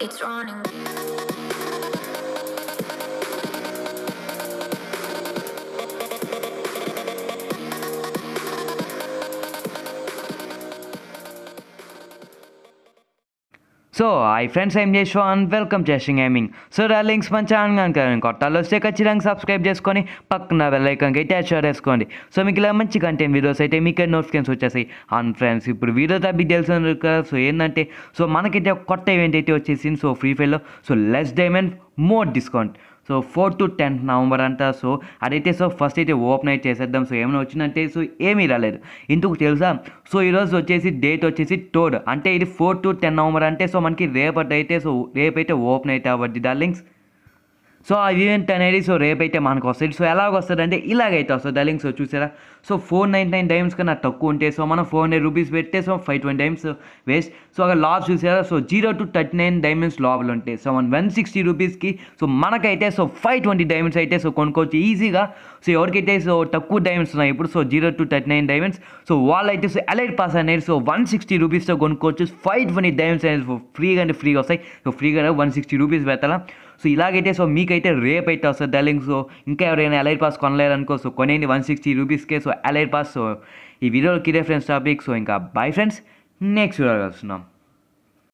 it's running. So I friends ఏం and welcome చేసి gaming so darlings మన channel కనుక కొట్టాలు వస్తే ఖచ్చితంగా సబ్స్క్రైబ్ చేసుకొని పక్కన వెళ్ళైకంగా అయితే షేర్ చేసుకోండి సో మీకు ఇలా మంచి కంటెంట్ వీడియోస్ అయితే మీకే నోటిఫికేషన్స్ వచ్చేసాయి అండ్ ఫ్రెండ్స్ ఇప్పుడు వీడియో తప్పి తెలిసి కదా సో ఏంటంటే సో మనకైతే కొత్త ఈవెంట్ అయితే వచ్చేసింది సో ఫ్రీ ఫైర్లో so less diamond more discount so fourth to tenth November అంట సో అదైతే సో ఫస్ట్ అయితే ఓపెన్ అయితే చేసేద్దాం సో ఏమైనా వచ్చిందంటే సో ఏమీ రాలేదు ఇందుకు తెలుసా సో ఈరోజు వచ్చేసి డేట్ వచ్చేసి థర్డ్ అంటే ఇది ఫోర్త్ టు టెన్ నవంబర్ అంటే సో మనకి రేపటి అయితే సో అయితే ఓపెన్ అయితే అవ్వద్ది లింక్స్ సో ఆ ఈవెంట్ అనేది సో రేపైతే మనకు వస్తుంది సో ఎలాగ వస్తుంది అంటే ఇలాగైతే వస్తుంది డైలింగ్ సో చూసారా so four nine nine times కన్నా తక్కువ ఉంటే సో మనం ఫోర్ హండ్రెడ్ రూపీస్ పెడితే so five twenty times waste so అక్కడ లాస్ చూసారా so zero to thirty nine diamonds లోపల ఉంటాయి సో వన్ వన్ సిక్స్టీ రూపీస్కి సో మనకైతే సో ఫైవ్ ట్వంటీ డైమండ్స్ అయితే సో కొనుక్కోవచ్చు ఈజీగా సో ఎవరికైతే సో తక్కువ డైమండ్స్ ఉన్నాయి ఇప్పుడు so zero to thirty nine diamonds so వాళ్ళైతే సో ఎలైట్ పాస్ అనేది సో వన్ సిక్స్టీ రూపీస్తో కొనుక్కోవచ్చు ఫైవ్ ట్వంటీ డైమండ్స్ అనేది ఫ్రీగా అంటే ఫ్రీగా వస్తాయి సో ఫ్రీగా వన్ సిక్స్టీ రూపీస్ పెట్టాలా సో ఇలాగైతే సో మీకైతే రేపు అయితే వస్తుంది డెలింగ్ సో ఇంకా ఎవరైనా ఎలైట్ పాస్ అనుకో సో కొనేది వన్ సిక్స్టీ రూపీస్కే సో ఎలైట్ పాస్ సో ఈ వీడియోలో కిరే ఫ్రెండ్స్ టాపిక్ సో ఇంకా బై ఫ్రెండ్స్ నెక్స్ట్ వీడియో వస్తున్నాం